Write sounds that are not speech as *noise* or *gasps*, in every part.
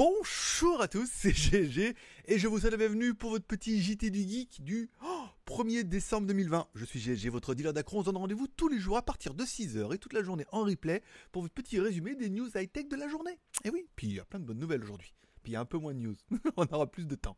Bonjour à tous, c'est GG et je vous souhaite la bienvenue pour votre petit JT du Geek du 1er décembre 2020. Je suis GG, votre dealer d'acron, On se donne rendez-vous tous les jours à partir de 6h et toute la journée en replay pour votre petit résumé des news high-tech de la journée. Et oui, puis il y a plein de bonnes nouvelles aujourd'hui. Puis il y a un peu moins de news. *laughs* On aura plus de temps.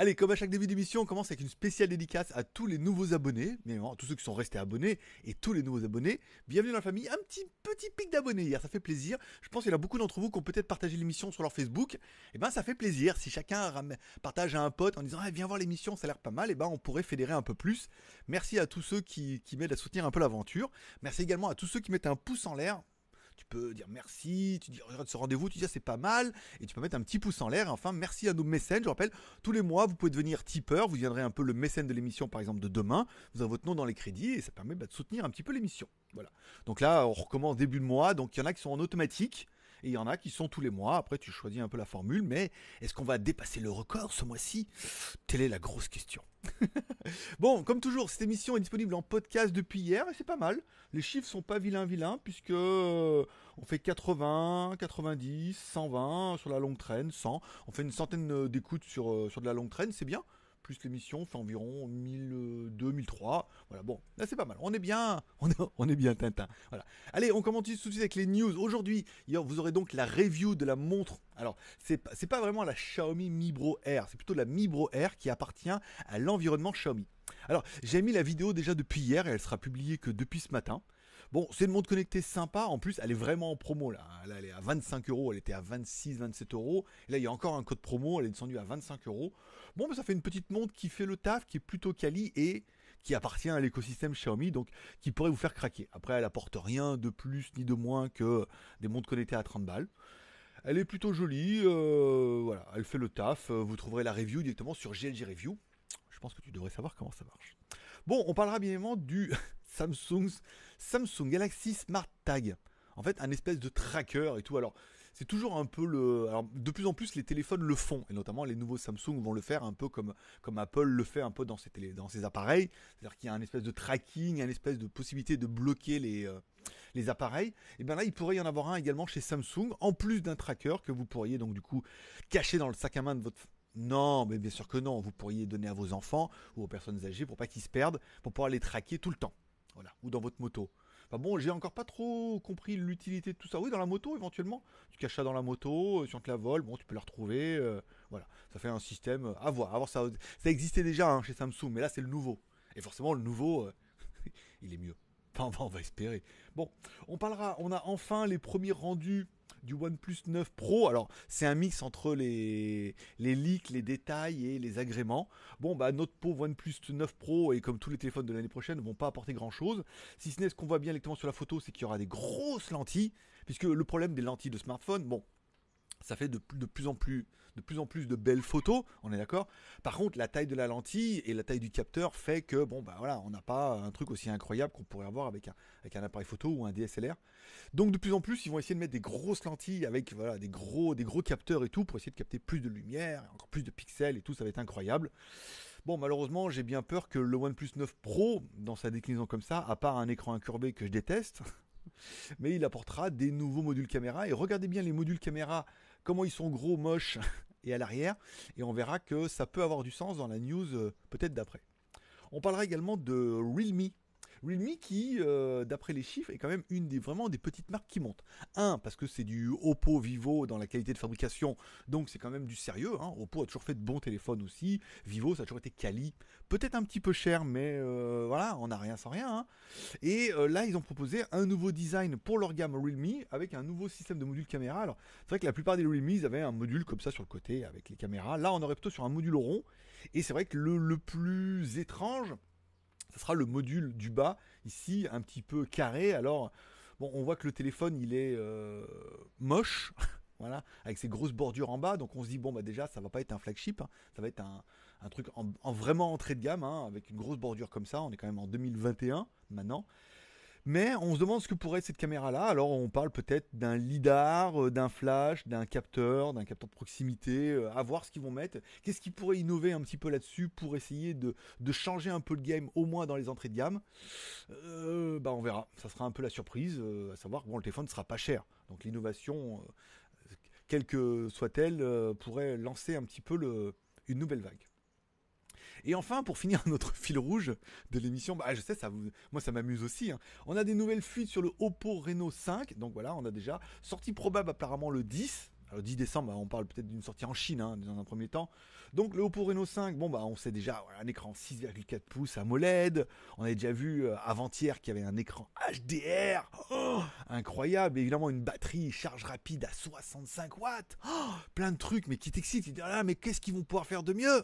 Allez, comme à chaque début d'émission, on commence avec une spéciale dédicace à tous les nouveaux abonnés, mais tous ceux qui sont restés abonnés et tous les nouveaux abonnés. Bienvenue dans la famille. Un petit petit pic d'abonnés hier, ça fait plaisir. Je pense qu'il y a beaucoup d'entre vous qui ont peut-être partagé l'émission sur leur Facebook. Eh bien, ça fait plaisir si chacun partage à un pote en disant ah, viens voir l'émission, ça a l'air pas mal. Et eh ben on pourrait fédérer un peu plus. Merci à tous ceux qui, qui m'aident à soutenir un peu l'aventure. Merci également à tous ceux qui mettent un pouce en l'air peux dire merci, tu dis regarde ce rendez-vous, tu dis ah, c'est pas mal, et tu peux mettre un petit pouce en l'air. Enfin, merci à nos mécènes. Je rappelle, tous les mois, vous pouvez devenir tipeur, vous viendrez un peu le mécène de l'émission, par exemple, de demain. Vous avez votre nom dans les crédits et ça permet bah, de soutenir un petit peu l'émission. Voilà. Donc là, on recommence début de mois, donc il y en a qui sont en automatique. Et il y en a qui sont tous les mois. Après, tu choisis un peu la formule, mais est-ce qu'on va dépasser le record ce mois-ci Telle est la grosse question. *laughs* bon, comme toujours, cette émission est disponible en podcast depuis hier et c'est pas mal. Les chiffres sont pas vilains vilains puisque euh, on fait 80, 90, 120 sur la longue traîne, 100. On fait une centaine euh, d'écoutes sur, euh, sur de la longue traîne, c'est bien plus l'émission fait environ 1002, 1003. Voilà, bon, là c'est pas mal. On est bien, *laughs* on est, bien Tintin. Voilà. Allez, on commence tout de suite avec les news. Aujourd'hui, vous aurez donc la review de la montre. Alors, c'est pas vraiment la Xiaomi Mi Bro Air, c'est plutôt la Mi Bro Air qui appartient à l'environnement Xiaomi. Alors, j'ai mis la vidéo déjà depuis hier et elle sera publiée que depuis ce matin. Bon, c'est une montre connectée sympa. En plus, elle est vraiment en promo là. Hein. elle est à 25 euros. Elle était à 26, 27 euros. Là, il y a encore un code promo. Elle est descendue à 25 euros. Bon, mais bah, ça fait une petite montre qui fait le taf, qui est plutôt quali et qui appartient à l'écosystème Xiaomi, donc qui pourrait vous faire craquer. Après, elle apporte rien de plus ni de moins que des montres connectées à 30 balles. Elle est plutôt jolie, euh, voilà, elle fait le taf. Vous trouverez la review directement sur GLG Review. Je pense que tu devrais savoir comment ça marche. Bon, on parlera bien évidemment du Samsung, Samsung Galaxy Smart Tag. En fait, un espèce de tracker et tout. Alors, c'est toujours un peu le. Alors, de plus en plus, les téléphones le font, et notamment les nouveaux Samsung vont le faire un peu comme, comme Apple le fait un peu dans ses, dans ses appareils. C'est-à-dire qu'il y a un espèce de tracking, un espèce de possibilité de bloquer les, euh, les appareils. Et bien là, il pourrait y en avoir un également chez Samsung, en plus d'un tracker que vous pourriez donc du coup cacher dans le sac à main de votre non, mais bien sûr que non. Vous pourriez donner à vos enfants ou aux personnes âgées pour pas qu'ils se perdent, pour pouvoir les traquer tout le temps voilà, ou dans votre moto. bon, j'ai encore pas trop compris l'utilité de tout ça. Oui, dans la moto, éventuellement. Tu caches ça dans la moto, euh, si on te la vole, bon, tu peux la retrouver. Euh, voilà, ça fait un système euh, à voir. ça, ça existait déjà hein, chez Samsung, mais là, c'est le nouveau. Et forcément, le nouveau, *laughs* il est mieux. Enfin, on va, on va espérer. Bon, on parlera, on a enfin les premiers rendus du OnePlus 9 Pro. Alors, c'est un mix entre les, les leaks, les détails et les agréments. Bon, bah, notre pauvre OnePlus 9 Pro, et comme tous les téléphones de l'année prochaine, vont pas apporter grand chose. Si ce n'est ce qu'on voit bien directement sur la photo, c'est qu'il y aura des grosses lentilles, puisque le problème des lentilles de smartphone, bon, ça fait de, plus en plus, de belles photos, on est d'accord. Par contre, la taille de la lentille et la taille du capteur fait que bon bah voilà, on n'a pas un truc aussi incroyable qu'on pourrait avoir avec un, appareil photo ou un DSLR. Donc de plus en plus, ils vont essayer de mettre des grosses lentilles avec des gros des gros capteurs et tout pour essayer de capter plus de lumière, encore plus de pixels et tout, ça va être incroyable. Bon, malheureusement, j'ai bien peur que le OnePlus 9 Pro, dans sa déclinaison comme ça, à part un écran incurvé que je déteste, *laughs* mais il apportera des nouveaux modules caméra. Et regardez bien les modules caméra comment ils sont gros, moches *laughs* et à l'arrière. Et on verra que ça peut avoir du sens dans la news euh, peut-être d'après. On parlera également de Realme, Realme qui, euh, d'après les chiffres, est quand même une des vraiment des petites marques qui monte. Un, parce que c'est du Oppo Vivo dans la qualité de fabrication, donc c'est quand même du sérieux. Hein. Oppo a toujours fait de bons téléphones aussi. Vivo, ça a toujours été quali. Peut-être un petit peu cher, mais euh, voilà, on n'a rien sans rien. Hein. Et euh, là, ils ont proposé un nouveau design pour leur gamme Realme avec un nouveau système de module caméra. Alors, c'est vrai que la plupart des Realme, ils avaient un module comme ça sur le côté avec les caméras. Là, on aurait plutôt sur un module rond. Et c'est vrai que le, le plus étrange, ce sera le module du bas, ici, un petit peu carré. Alors, bon, on voit que le téléphone, il est euh, moche. *laughs* voilà, avec ses grosses bordures en bas. Donc on se dit, bon, bah déjà, ça va pas être un flagship, hein. ça va être un, truc en, vraiment entrée de gamme, hein, avec une grosse bordure comme ça. On est quand même en 2021 maintenant. Mais on se demande ce que pourrait être cette caméra-là. Alors on parle peut-être d'un lidar, euh, d'un flash, d'un capteur, d'un capteur de proximité, euh, à voir ce qu'ils vont mettre. Qu'est-ce qu'ils pourraient innover un petit peu là-dessus pour essayer de, changer un peu le game, au moins dans les entrées de gamme euh, bah On verra. Ça sera un peu la surprise, à savoir que bon, le téléphone ne sera pas cher. Donc l'innovation, quelle que soit-elle, pourrait lancer un petit peu une nouvelle vague. Et enfin, pour finir *laughs* notre fil rouge de l'émission, bah, je sais, ça vous, moi ça m'amuse aussi. Hein. On a des nouvelles fuites sur le Oppo Reno 5, donc voilà, on a déjà sorti probable apparemment le 10. Le 10 décembre, bah, on parle peut-être d'une sortie en Chine hein, dans un premier temps. Donc le Oppo Reno 5, bon bah on sait déjà un écran 6,4 pouces à AMOLED. On a déjà vu euh, avant-hier qu'il y avait un écran HDR, oh, incroyable. évidemment une batterie charge rapide à 65 watts, oh, plein de trucs, mais qui t'excite ah, mais qu'est-ce qu'ils vont pouvoir faire de mieux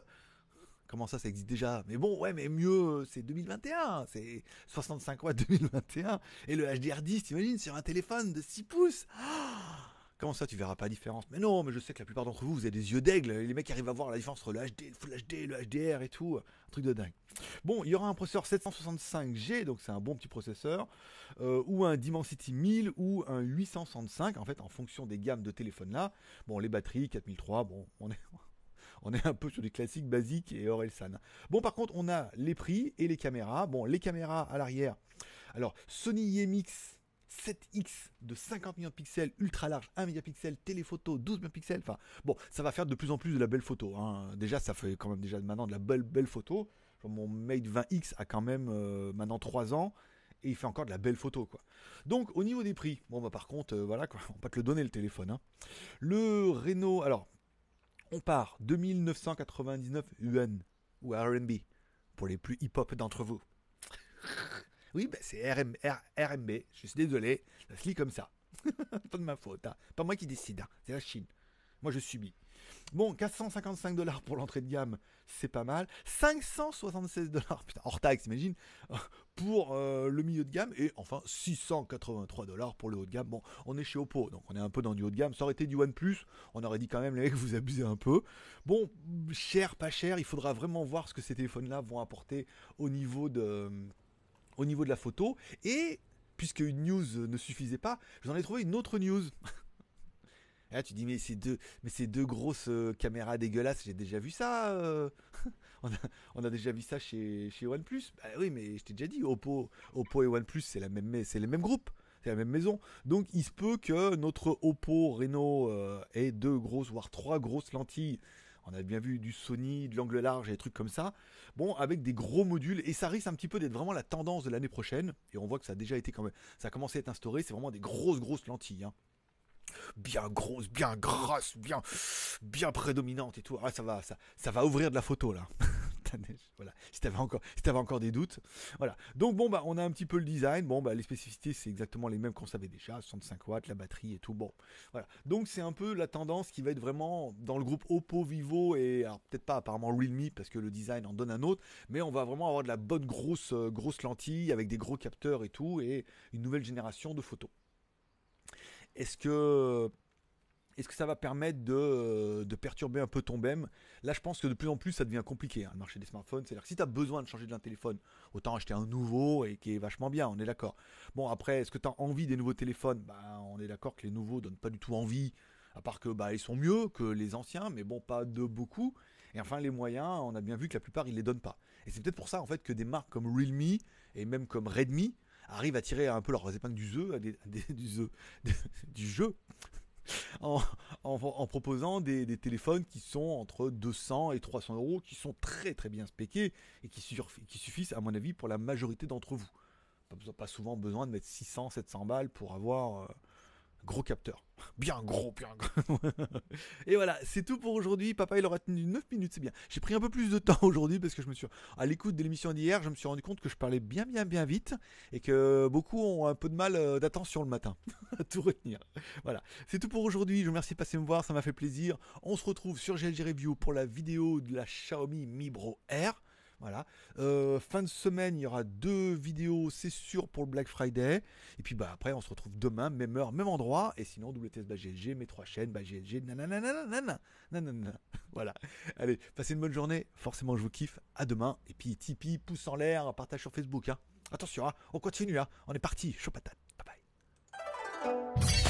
Comment ça, ça existe déjà Mais bon, ouais, mais mieux, euh, c'est 2021, c'est 65 watts 2021. Et le HDR10, t'imagines, sur un téléphone de 6 pouces *gasps* Comment ça, tu verras pas la différence Mais non, mais je sais que la plupart d'entre vous, vous avez des yeux d'aigle. Les mecs arrivent à voir la différence entre le HD, le Full HD, le HDR et tout. Un truc de dingue. Bon, il y aura un processeur 765G, donc c'est un bon petit processeur, euh, ou un Dimensity 1000 ou un 865, en fait, en fonction des gammes de téléphone là. Bon, les batteries, 4003, bon, on est on est un peu sur des classiques, basiques et Orelsan. Bon, par contre, on a les prix et les caméras. Bon, les caméras à l'arrière. Alors, Sony IMX e 7X de 50 millions de pixels, ultra large, 1 mégapixel, téléphoto, 12 millions de pixels. Enfin, bon, ça va faire de plus en plus de la belle photo. Hein. Déjà, ça fait quand même déjà maintenant de la belle, belle photo. mon Mate 20X a quand même euh, maintenant 3 ans et il fait encore de la belle photo quoi. Donc au niveau des prix, bon bah par contre euh, voilà quoi, *laughs* on va pas te le donner le téléphone. Hein. Le Renault, alors on part 2999 UN ou RB pour les plus hip-hop d'entre vous. *laughs* oui, ben, c'est RM, RMB, je suis désolé, ça se lit comme ça. *laughs* pas de ma faute, hein. pas moi qui décide, hein. c'est la Chine. Moi je subis. Bon, 455 dollars pour l'entrée de gamme, c'est pas mal. 576 dollars, putain, hors taxe, imagine, *laughs* pour euh, le milieu de gamme. Et enfin, 683 dollars pour le haut de gamme. Bon, on est chez Oppo, donc on est un peu dans du haut de gamme. Ça aurait été du OnePlus, on aurait dit quand même, les mecs, *laughs* vous abusez un peu. Bon, cher, pas cher, il faudra vraiment voir ce que ces téléphones-là vont apporter au niveau de, au niveau de la photo. Et puisque une news ne suffisait pas, j'en ai trouvé une autre news. *laughs* tu dis, mais ces deux, mais ces deux grosses euh, caméras dégueulasses, j'ai déjà vu ça. Euh. *laughs* on, a, déjà vu ça chez, chez OnePlus. Bah oui, mais je t'ai déjà dit, Oppo, Oppo et OnePlus, c'est la même, c'est le mêmes groupe, C'est la même maison. Donc il se peut que notre Oppo Reno euh, ait deux grosses, voire trois grosses lentilles. On a bien vu du Sony, de l'angle large et des trucs comme ça. Bon, avec des gros modules. Et ça risque un petit peu d'être vraiment la tendance de l'année prochaine. Et on voit que ça a déjà été quand même. Ça a commencé à être instauré. C'est vraiment des grosses, grosses lentilles. Hein bien grosse, bien grasse, bien, bien prédominante et tout. Ah, ça va, ça, ça va ouvrir de la photo là. *laughs* voilà. Si t'avais encore, si avais encore des doutes, voilà. Donc bon bah on a un petit peu le design. Bon bah les spécificités c'est exactement les mêmes qu'on savait déjà, 65 watts, la batterie et tout. Bon, voilà. Donc c'est un peu la tendance qui va être vraiment dans le groupe Oppo, Vivo et peut-être pas apparemment Realme parce que le design en donne un autre, mais on va vraiment avoir de la bonne grosse euh, grosse lentille avec des gros capteurs et tout et une nouvelle génération de photos. Est-ce que euh, est que ça va permettre de, euh, perturber un peu ton BEM Là, je pense que de plus en plus, ça devient compliqué, hein, le marché des smartphones. C'est-à-dire que si tu as besoin de changer d'un téléphone, autant acheter un nouveau et qui est vachement bien, on est d'accord. Bon, après, est-ce que tu as envie des nouveaux téléphones bah, On est d'accord que les nouveaux donnent pas du tout envie, à part que bah, ils sont mieux que les anciens, mais bon, pas de beaucoup. Et enfin, les moyens, on a bien vu que la plupart, ils les donnent pas. Et c'est peut-être pour ça, en fait, que des marques comme Realme et même comme Redmi, arrivent à tirer un peu leurs épingles du jeu, *laughs* du, jeu, *laughs* *laughs* en, proposant des, téléphones qui sont entre 200 et 300 euros, qui sont très très bien spéqués et qui, qui suffisent à mon avis pour la majorité d'entre vous. Pas, pas souvent besoin de mettre 600, 700 balles pour avoir euh, gros capteur. Bien gros, bien gros. *laughs* et voilà, c'est tout pour aujourd'hui. Papa, il aura tenu 9 minutes, c'est bien. J'ai pris un peu plus de temps *laughs* aujourd'hui parce que je me suis, à l'écoute de l'émission d'hier, je me suis rendu compte que je parlais bien, bien, bien vite et que beaucoup ont un peu de mal euh, d'attention le matin *laughs* à tout retenir. Voilà, c'est tout pour aujourd'hui. Je vous remercie de passer me voir, ça m'a fait plaisir. On se retrouve sur GLG Review pour la vidéo de la Xiaomi Mi Bro Air. Voilà. Euh, fin de semaine, il y aura deux vidéos, c'est sûr, pour le Black Friday. Et puis bah après, on se retrouve demain, même heure, même endroit. Et sinon, WTS bah, GLG, mes trois chaînes, bah, GLG, nananana, Voilà. Allez, passez une bonne journée. Forcément, je vous kiffe. À demain. Et puis Tipeee, pouce en l'air, partage sur Facebook. Hein. Attention, hein. on continue, hein. on est parti, chaud patate. Bye bye.